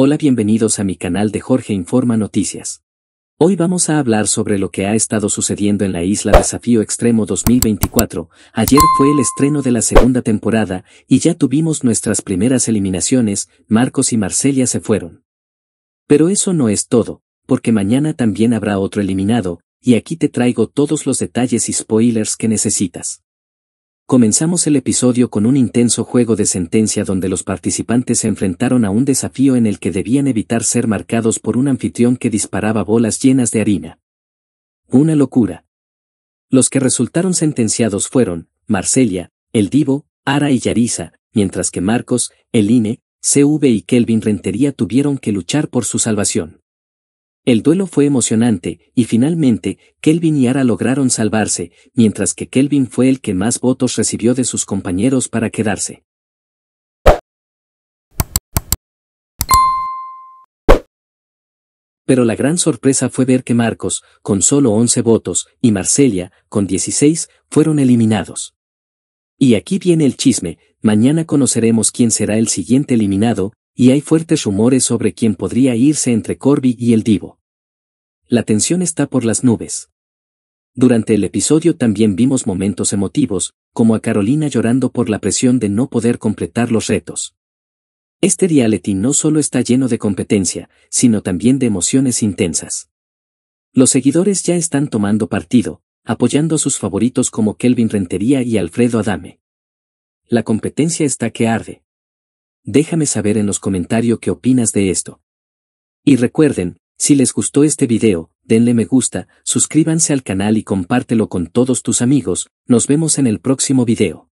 Hola bienvenidos a mi canal de Jorge Informa Noticias. Hoy vamos a hablar sobre lo que ha estado sucediendo en la isla Desafío Extremo 2024. Ayer fue el estreno de la segunda temporada y ya tuvimos nuestras primeras eliminaciones, Marcos y Marcelia se fueron. Pero eso no es todo, porque mañana también habrá otro eliminado, y aquí te traigo todos los detalles y spoilers que necesitas. Comenzamos el episodio con un intenso juego de sentencia donde los participantes se enfrentaron a un desafío en el que debían evitar ser marcados por un anfitrión que disparaba bolas llenas de harina. Una locura. Los que resultaron sentenciados fueron, Marcelia, El Divo, Ara y Yarisa, mientras que Marcos, el Ine, CV y Kelvin Rentería tuvieron que luchar por su salvación. El duelo fue emocionante, y finalmente, Kelvin y Ara lograron salvarse, mientras que Kelvin fue el que más votos recibió de sus compañeros para quedarse. Pero la gran sorpresa fue ver que Marcos, con solo 11 votos, y Marcelia, con 16, fueron eliminados. Y aquí viene el chisme, mañana conoceremos quién será el siguiente eliminado, y hay fuertes rumores sobre quién podría irse entre Corby y el Divo. La tensión está por las nubes. Durante el episodio también vimos momentos emotivos, como a Carolina llorando por la presión de no poder completar los retos. Este reality no solo está lleno de competencia, sino también de emociones intensas. Los seguidores ya están tomando partido, apoyando a sus favoritos como Kelvin Rentería y Alfredo Adame. La competencia está que arde. Déjame saber en los comentarios qué opinas de esto. Y recuerden, si les gustó este video, denle me gusta, suscríbanse al canal y compártelo con todos tus amigos, nos vemos en el próximo video.